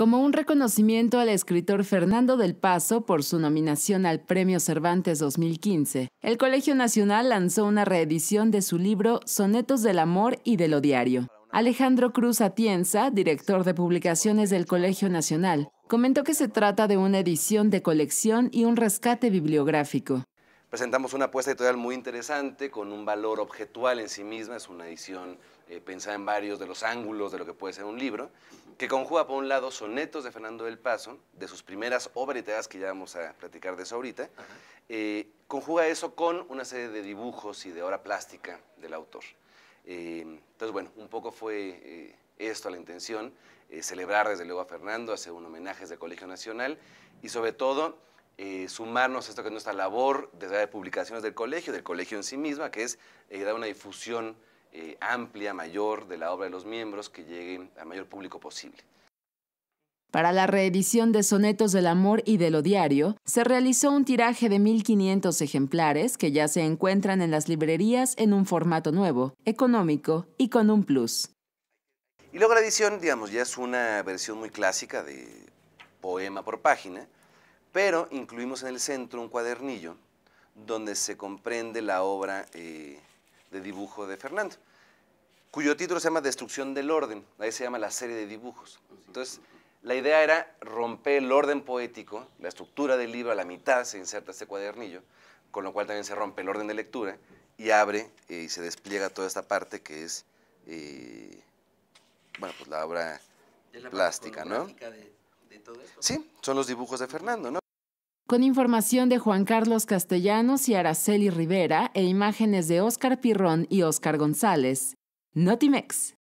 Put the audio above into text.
como un reconocimiento al escritor Fernando del Paso por su nominación al Premio Cervantes 2015. El Colegio Nacional lanzó una reedición de su libro Sonetos del Amor y de lo Diario. Alejandro Cruz Atienza, director de publicaciones del Colegio Nacional, comentó que se trata de una edición de colección y un rescate bibliográfico. Presentamos una apuesta editorial muy interesante con un valor objetual en sí misma, es una edición eh, pensada en varios de los ángulos de lo que puede ser un libro, que conjuga por un lado sonetos de Fernando del Paso, de sus primeras obras literarias que ya vamos a platicar de eso ahorita, eh, conjuga eso con una serie de dibujos y de obra plástica del autor. Eh, entonces, bueno, un poco fue esto la intención, celebrar desde luego a Fernando, hacer un homenaje de Colegio Nacional y sobre todo eh, sumarnos a esto que nuestra labor de, publicaciones del colegio, del colegio en sí misma, que es eh, dar una difusión eh, amplia, mayor de la obra de los miembros, que llegue al mayor público posible. Para la reedición de Sonetos del Amor y de lo Diario, se realizó un tiraje de 1.500 ejemplares que ya se encuentran en las librerías en un formato nuevo, económico y con un plus. Y luego la edición, digamos, ya es una versión muy clásica de poema por página, pero incluimos en el centro un cuadernillo donde se comprende la obra eh, de dibujo de Fernando, cuyo título se llama Destrucción del Orden, ahí se llama la serie de dibujos. Entonces, la idea era romper el orden poético, la estructura del libro a la mitad se inserta este cuadernillo, con lo cual también se rompe el orden de lectura y abre eh, y se despliega toda esta parte que es, eh, pues la obra plástica, ¿no? Sí, son los dibujos de Fernando, ¿no? Con información de Juan Carlos Castellanos y Araceli Rivera e imágenes de Óscar Pirrón y Óscar González. Notimex.